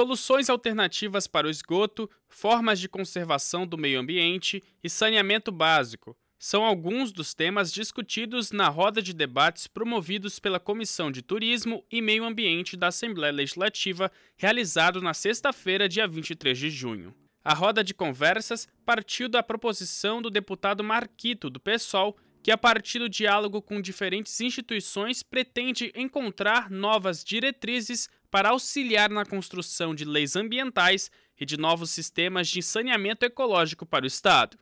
soluções alternativas para o esgoto, formas de conservação do meio ambiente e saneamento básico são alguns dos temas discutidos na roda de debates promovidos pela Comissão de Turismo e Meio Ambiente da Assembleia Legislativa, realizado na sexta-feira, dia 23 de junho. A roda de conversas partiu da proposição do deputado Marquito, do PSOL, que, a partir do diálogo com diferentes instituições, pretende encontrar novas diretrizes para auxiliar na construção de leis ambientais e de novos sistemas de saneamento ecológico para o Estado.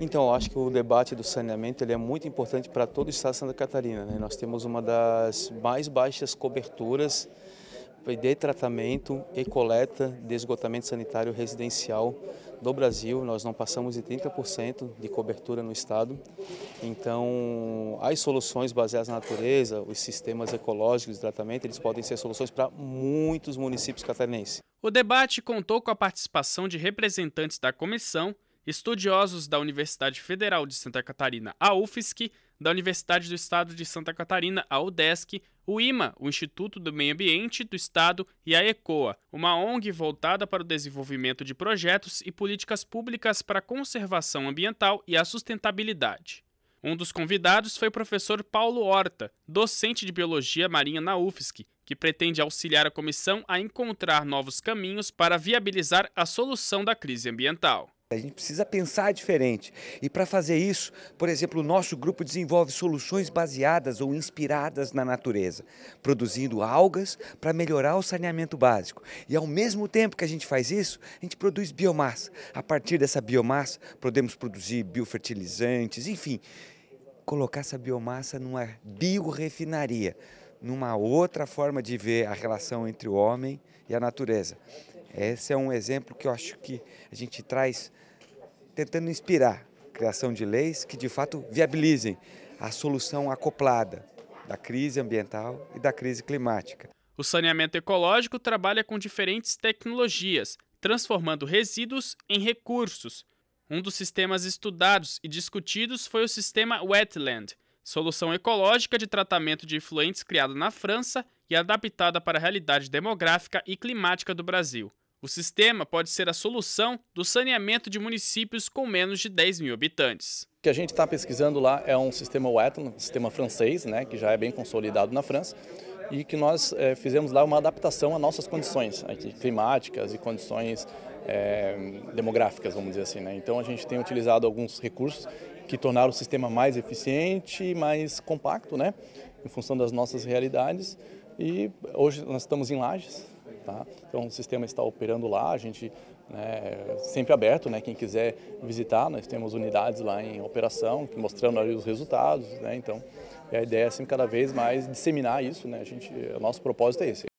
Então, eu acho que o debate do saneamento ele é muito importante para todo o Estado de Santa Catarina. Né? Nós temos uma das mais baixas coberturas de tratamento e coleta de esgotamento sanitário residencial do Brasil. Nós não passamos de 30% de cobertura no estado. Então, as soluções baseadas na natureza, os sistemas ecológicos de tratamento, eles podem ser soluções para muitos municípios catarinenses. O debate contou com a participação de representantes da comissão, estudiosos da Universidade Federal de Santa Catarina, a UFSC, da Universidade do Estado de Santa Catarina, a UDESC, o IMA, o Instituto do Meio Ambiente do Estado, e a ECOA, uma ONG voltada para o desenvolvimento de projetos e políticas públicas para a conservação ambiental e a sustentabilidade. Um dos convidados foi o professor Paulo Horta, docente de Biologia Marinha na UFSC, que pretende auxiliar a comissão a encontrar novos caminhos para viabilizar a solução da crise ambiental. A gente precisa pensar diferente. E para fazer isso, por exemplo, o nosso grupo desenvolve soluções baseadas ou inspiradas na natureza, produzindo algas para melhorar o saneamento básico. E ao mesmo tempo que a gente faz isso, a gente produz biomassa. A partir dessa biomassa, podemos produzir biofertilizantes, enfim, colocar essa biomassa numa biorefinaria, numa outra forma de ver a relação entre o homem e a natureza. Esse é um exemplo que eu acho que a gente traz tentando inspirar a criação de leis que de fato viabilizem a solução acoplada da crise ambiental e da crise climática. O saneamento ecológico trabalha com diferentes tecnologias, transformando resíduos em recursos. Um dos sistemas estudados e discutidos foi o sistema Wetland, solução ecológica de tratamento de efluentes criada na França e adaptada para a realidade demográfica e climática do Brasil. O sistema pode ser a solução do saneamento de municípios com menos de 10 mil habitantes. O que a gente está pesquisando lá é um sistema wetland, um sistema francês, né, que já é bem consolidado na França, e que nós é, fizemos lá uma adaptação às nossas condições aqui, climáticas e condições é, demográficas, vamos dizer assim. Né? Então a gente tem utilizado alguns recursos que tornaram o sistema mais eficiente, mais compacto, né, em função das nossas realidades. E hoje nós estamos em Lages, Tá? Então o sistema está operando lá, a gente né, sempre aberto, né, quem quiser visitar, nós temos unidades lá em operação, mostrando ali os resultados, né, então a ideia é sempre cada vez mais disseminar isso, né, a gente, o nosso propósito é esse.